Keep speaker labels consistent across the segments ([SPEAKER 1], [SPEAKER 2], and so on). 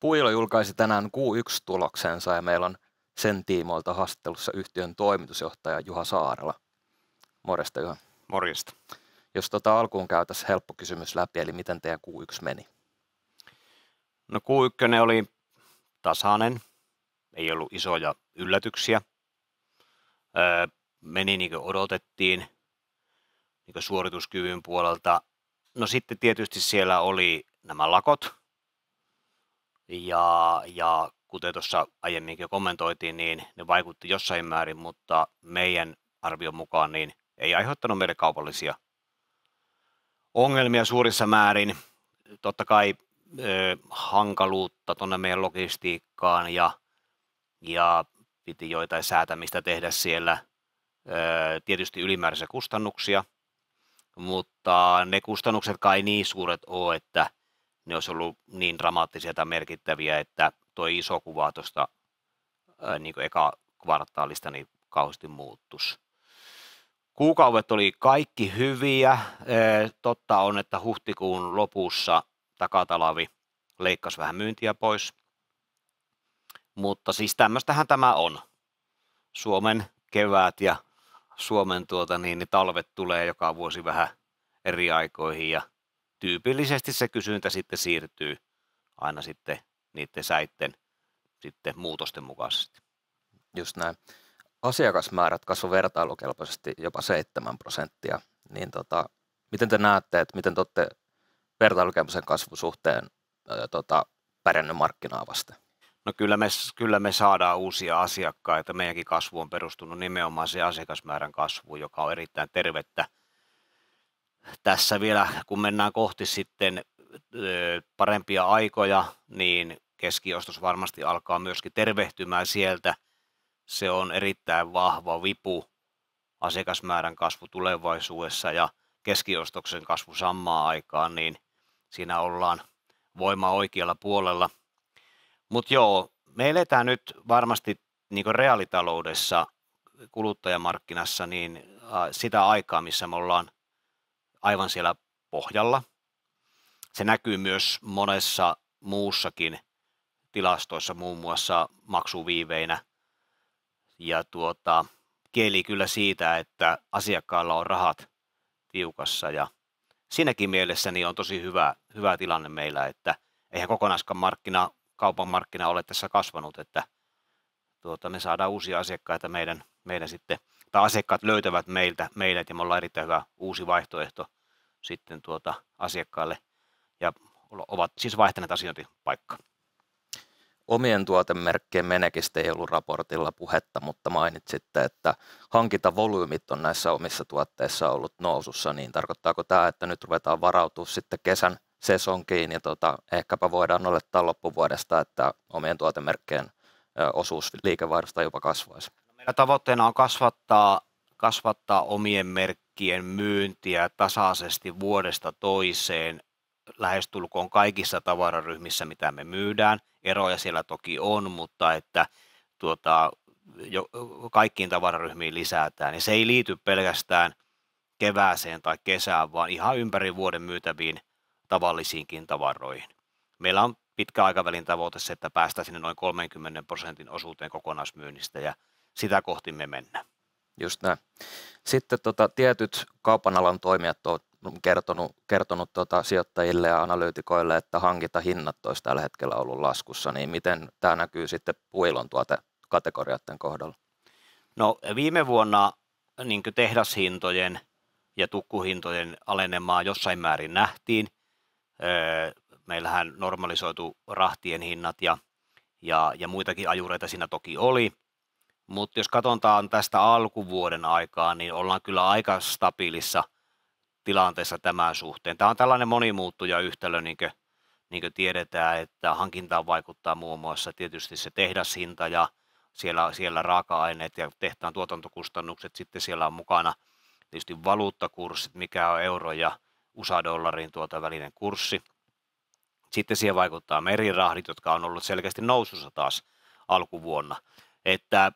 [SPEAKER 1] Puilo julkaisi tänään Q1-tuloksensa ja meillä on sen tiimoilta haastattelussa yhtiön toimitusjohtaja Juha Saarela. Morjesta Juha. Morjesta. Jos tota alkuun käytäisiin helppo kysymys läpi, eli miten teidän Q1 meni? No Q1 oli tasainen, ei ollut isoja yllätyksiä.
[SPEAKER 2] Öö, meni niin kuin odotettiin niin kuin suorituskyvyn puolelta. No sitten tietysti siellä oli nämä lakot, ja, ja kuten tuossa aiemminkin jo kommentoitiin, niin ne vaikutti jossain määrin, mutta meidän arvion mukaan niin ei aiheuttanut meille kaupallisia ongelmia suurissa määrin. Totta kai ö, hankaluutta tuonne meidän logistiikkaan ja, ja piti joitain säätämistä tehdä siellä. Ö, tietysti ylimääräisiä kustannuksia, mutta ne kustannukset kai niin suuret ole, että – ne olisi ollut niin dramaattisia tai merkittäviä, että tuo iso kuva tuosta niin eka kvartaalista niin kauheasti muuttus. Kuukaudet oli kaikki hyviä. Totta on, että huhtikuun lopussa takatalavi leikkasi vähän myyntiä pois. Mutta siis tämmöistähän tämä on. Suomen kevät ja Suomen tuota, niin, niin talvet tulee joka vuosi vähän eri aikoihin ja tyypillisesti se kysyntä sitten siirtyy aina sitten
[SPEAKER 1] niiden säitten sitten muutosten mukaisesti. Just näin. Asiakasmäärät kasvoivat vertailukelpoisesti jopa 7 prosenttia. Niin tota, miten te näette, että miten te olette vertailukelpoisen kasvun suhteen tota, pärjännyt
[SPEAKER 2] markkinaa vasten? No kyllä me, kyllä me saadaan uusia asiakkaita. Meidänkin kasvu on perustunut nimenomaan se asiakasmäärän kasvuun, joka on erittäin tervettä tässä vielä, kun mennään kohti sitten parempia aikoja, niin keskiostos varmasti alkaa myöskin tervehtymään sieltä. Se on erittäin vahva vipu asiakasmäärän kasvu tulevaisuudessa ja keskiostoksen kasvu samaan aikaan, niin siinä ollaan voima oikealla puolella. Mutta joo, me eletään nyt varmasti niin reaalitaloudessa, kuluttajamarkkinassa, niin sitä aikaa, missä me ollaan aivan siellä pohjalla. Se näkyy myös monessa muussakin tilastoissa, muun muassa maksuviiveinä. Ja tuota, kieli kyllä siitä, että asiakkaalla on rahat tiukassa ja siinäkin mielessä niin on tosi hyvä, hyvä tilanne meillä, että eihän kokonaiskan markkina, kaupan markkina ole tässä kasvanut, että tuota, me saadaan uusia asiakkaita meidän, meidän sitten tai asiakkaat löytävät meiltä, meidät ja me ollaan erittäin hyvä uusi vaihtoehto sitten tuota asiakkaalle ja ovat siis vaihtaneet asiointipaikkaa.
[SPEAKER 1] Omien tuotemerkkien menekistä ei ollut raportilla puhetta, mutta mainitsitte, että hankintavolyymit on näissä omissa tuotteissa ollut nousussa, niin tarkoittaako tämä, että nyt ruvetaan varautua sitten kesän sesonkiin ja tota, ehkäpä voidaan olettaa loppuvuodesta, että omien tuotemerkkien osuus liikevaihdosta jopa kasvaisi? Ja tavoitteena
[SPEAKER 2] on kasvattaa, kasvattaa omien merkkien myyntiä tasaisesti vuodesta toiseen lähestulkoon kaikissa tavararyhmissä, mitä me myydään. Eroja siellä toki on, mutta että tuota, jo, kaikkiin tavararyhmiin lisätään. Ja se ei liity pelkästään kevääseen tai kesään, vaan ihan ympäri vuoden myytäviin tavallisiinkin tavaroihin. Meillä on pitkäaikavälin tavoite se, että päästään sinne noin 30 prosentin osuuteen kokonaismyynnistä ja sitä kohti me mennään.
[SPEAKER 1] Just näin. Sitten tota, tietyt kaupan alan toimijat ovat kertonut, kertonut tota, sijoittajille ja analyytikoille, että hankintahinnat olisi tällä hetkellä ollut laskussa, niin miten tämä näkyy sitten puilon tuote kategoriatten kohdalla? No
[SPEAKER 2] viime vuonna niin tehdashintojen ja tukkuhintojen alenemaa jossain määrin nähtiin. Öö, meillähän normalisoitu rahtien hinnat ja, ja, ja muitakin ajureita siinä toki oli – mutta jos katsotaan tästä alkuvuoden aikaa, niin ollaan kyllä aika stabiilissa tilanteessa tämän suhteen. Tämä on tällainen monimuuttuja yhtälö, niin kuin, niin kuin tiedetään, että hankintaan vaikuttaa muun muassa tietysti se tehdashinta ja siellä, siellä raaka-aineet ja tehtaan tuotantokustannukset. Sitten siellä on mukana tietysti valuuttakurssit, mikä on euro ja USA-dollarin tuota välinen kurssi. Sitten siihen vaikuttaa merirahdit, jotka on ollut selkeästi nousussa taas alkuvuonna. Että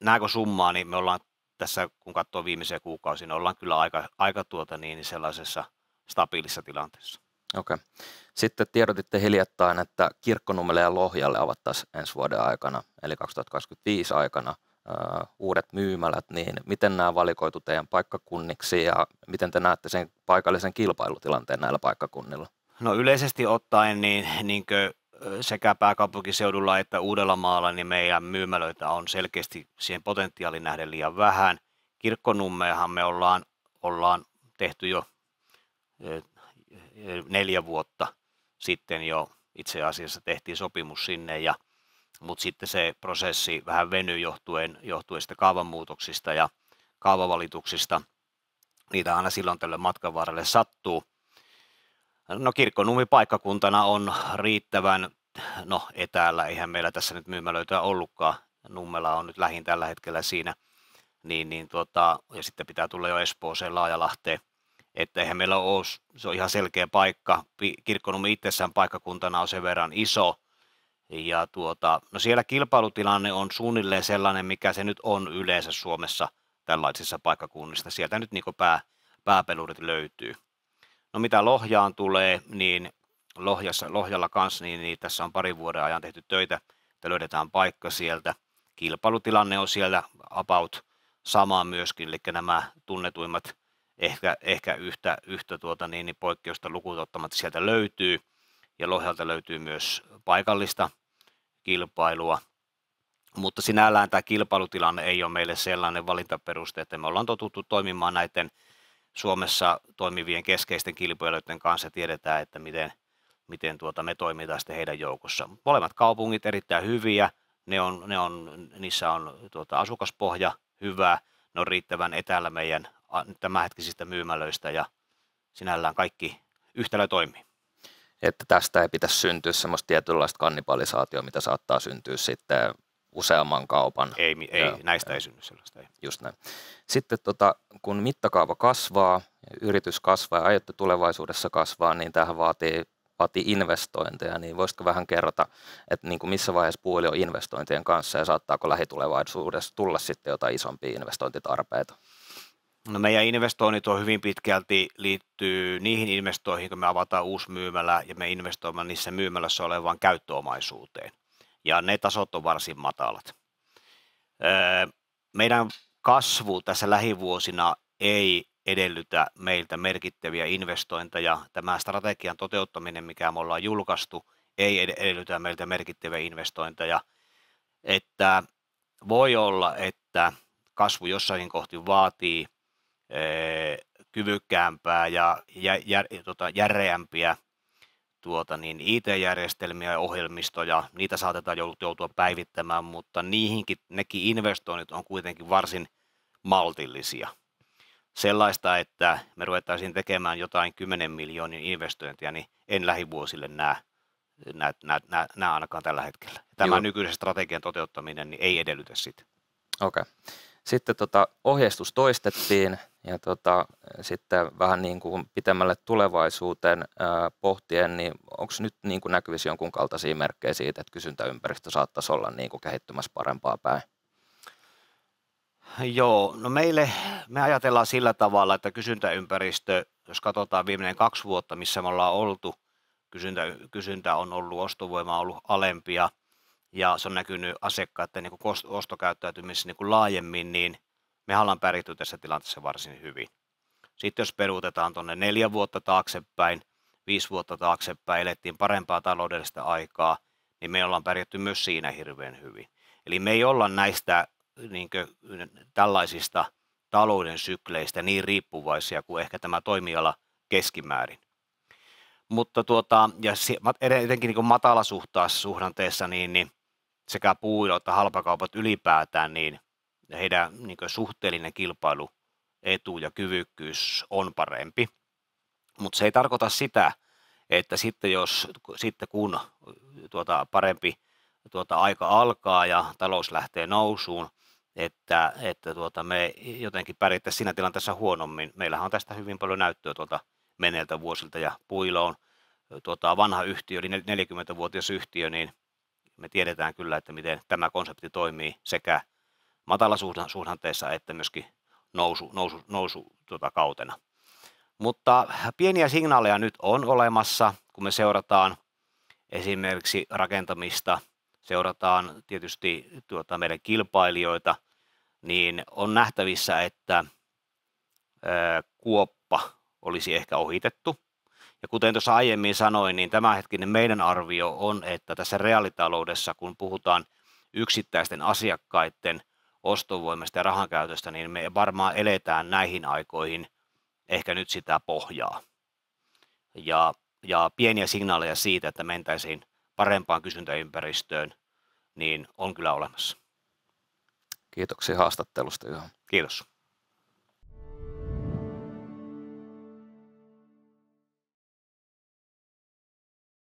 [SPEAKER 2] nääkö summaa, niin me ollaan tässä, kun katsoo viimeisiä kuukausia, niin ollaan kyllä aika, aika tuota niin sellaisessa stabiilissa tilanteessa.
[SPEAKER 1] Okei. Okay. Sitten tiedotitte hiljattain, että kirkkonummelle ja Lohjalle avattaisiin ensi vuoden aikana, eli 2025 aikana, uh, uudet myymälät, niin miten nämä valikoitu teidän paikkakunniksi ja miten te näette sen paikallisen kilpailutilanteen näillä paikkakunnilla?
[SPEAKER 2] No yleisesti ottaen, niin, niin sekä pääkaupunkiseudulla että Uudellamaalla niin meidän myymälöitä on selkeästi siihen potentiaaliin nähden liian vähän. Kirkkonummeahan me ollaan, ollaan tehty jo neljä vuotta sitten jo itse asiassa tehtiin sopimus sinne, ja, mutta sitten se prosessi vähän venyi johtuen, johtuen sitä kaavanmuutoksista ja kaavavalituksista. Niitä aina silloin tällöin matkan varrelle sattuu. No paikkakuntana on riittävän, no etäällä, eihän meillä tässä nyt myymälöitä ollutkaan. Nummela on nyt lähin tällä hetkellä siinä. Niin, niin tuota, ja sitten pitää tulla jo Espooseen Laajalahteen. Että eihän meillä ole, se on ihan selkeä paikka. Kirkkonummi itsessään paikkakuntana on sen verran iso, ja tuota, no siellä kilpailutilanne on suunnilleen sellainen, mikä se nyt on yleensä Suomessa tällaisissa paikkakunnissa. Sieltä nyt niin pää, pääpelurit löytyy. No mitä Lohjaan tulee, niin Lohjassa, Lohjalla kanssa, niin, niin tässä on parin vuoden ajan tehty töitä, että löydetään paikka sieltä. Kilpailutilanne on siellä about sama myöskin, eli nämä tunnetuimmat ehkä, ehkä yhtä, yhtä tuota, niin, niin poikkeusta lukutottamatta sieltä löytyy. Ja Lohjalta löytyy myös paikallista kilpailua. Mutta sinällään tämä kilpailutilanne ei ole meille sellainen valintaperuste, että me ollaan totuttu toimimaan näiden – Suomessa toimivien keskeisten kilpailijoiden kanssa tiedetään, että miten, miten tuota me toimitaan sitten heidän joukossa. Molemmat kaupungit erittäin hyviä, ne on, ne on, niissä on tuota asukaspohja hyvä, ne on riittävän etäällä meidän tämänhetkisistä myymälöistä ja sinällään
[SPEAKER 1] kaikki yhtälö toimii. Että tästä ei pitäisi syntyä semmoista tietynlaista kannibalisaatio, mitä saattaa syntyä sitten useamman kaupan. Ei, ei ja, näistä
[SPEAKER 2] ei synny sellaista. Ei.
[SPEAKER 1] Just näin. Sitten tota, kun mittakaava kasvaa, yritys kasvaa ja aiotte tulevaisuudessa kasvaa, niin tähän vaatii, vaatii investointeja, niin voisitko vähän kerrota, että niin kuin missä vaiheessa puoli on investointien kanssa ja saattaako lähitulevaisuudessa tulla sitten jotain isompia investointitarpeita? No meidän investoinnit on hyvin pitkälti liittyy
[SPEAKER 2] niihin investoihin, kun me avataan uusi myymälä ja me investoimme niissä myymälässä olevaan käyttöomaisuuteen ja ne tasot on varsin matalat. Öö, meidän kasvu tässä lähivuosina ei edellytä meiltä merkittäviä investointeja. Tämä strategian toteuttaminen, mikä me ollaan julkaistu, ei edellytä meiltä merkittäviä investointeja. Että voi olla, että kasvu jossakin kohti vaatii öö, kyvykkäämpää ja tota, järeämpiä tuota, niin IT-järjestelmiä ja ohjelmistoja, niitä saatetaan joutua päivittämään, mutta niihinkin, nekin investoinnit on kuitenkin varsin maltillisia. Sellaista, että me ruvettaisiin tekemään jotain 10 miljoonin investointia, niin en lähivuosille näe, näe, näe, näe, näe ainakaan tällä hetkellä. Tämä Joo. nykyisen strategian toteuttaminen niin ei edellytä sitä.
[SPEAKER 1] Okei. Okay. Sitten tota, ohjeistus toistettiin ja tota, sitten vähän niin kuin pitemmälle tulevaisuuteen ää, pohtien, niin onko nyt niin kuin näkyvissä jonkun kaltaisia merkkejä siitä, että kysyntäympäristö saattaisi olla niin kuin kehittymässä parempaa päin?
[SPEAKER 2] Joo, no meille, me ajatellaan sillä tavalla, että kysyntäympäristö, jos katsotaan viimeinen kaksi vuotta, missä me ollaan oltu, kysyntä, kysyntä on ollut, ostovoima on ollut alempia, ja se on näkynyt asiakkaiden niin ostokäyttäytymisessä niin kuin laajemmin, niin me ollaan pärjätty tässä tilanteessa varsin hyvin. Sitten jos peruutetaan tuonne neljä vuotta taaksepäin, viisi vuotta taaksepäin, elettiin parempaa taloudellista aikaa, niin me ollaan pärjätty myös siinä hirveän hyvin. Eli me ei olla näistä niin kuin, tällaisista talouden sykleistä niin riippuvaisia kuin ehkä tämä toimiala keskimäärin. Mutta tuota, ja etenkin niin matalasuhtaisessa suhdanteessa, niin, niin sekä puu- että halpakaupat ylipäätään, niin heidän niin suhteellinen etu ja kyvykkyys on parempi. Mutta se ei tarkoita sitä, että sitten, jos, sitten kun tuota parempi tuota aika alkaa ja talous lähtee nousuun, että, että tuota me jotenkin pärjättäisiin siinä tilanteessa huonommin. Meillähän on tästä hyvin paljon näyttöä tuota menneiltä vuosilta ja puilla on tuota, vanha yhtiö, eli 40-vuotias yhtiö, niin me tiedetään kyllä, että miten tämä konsepti toimii sekä matalasuhdanteessa että myöskin nousu, nousu, nousu tuota kautena. Mutta pieniä signaaleja nyt on olemassa, kun me seurataan esimerkiksi rakentamista, seurataan tietysti tuota meidän kilpailijoita, niin on nähtävissä, että kuoppa olisi ehkä ohitettu – ja kuten tuossa aiemmin sanoin, niin tämänhetkinen meidän arvio on, että tässä reaalitaloudessa, kun puhutaan yksittäisten asiakkaiden ostovoimasta ja rahankäytöstä, niin me varmaan eletään näihin aikoihin ehkä nyt sitä pohjaa. Ja, ja pieniä signaaleja siitä, että mentäisiin parempaan kysyntäympäristöön, niin on kyllä olemassa.
[SPEAKER 1] Kiitoksia haastattelusta, Juha. Kiitos.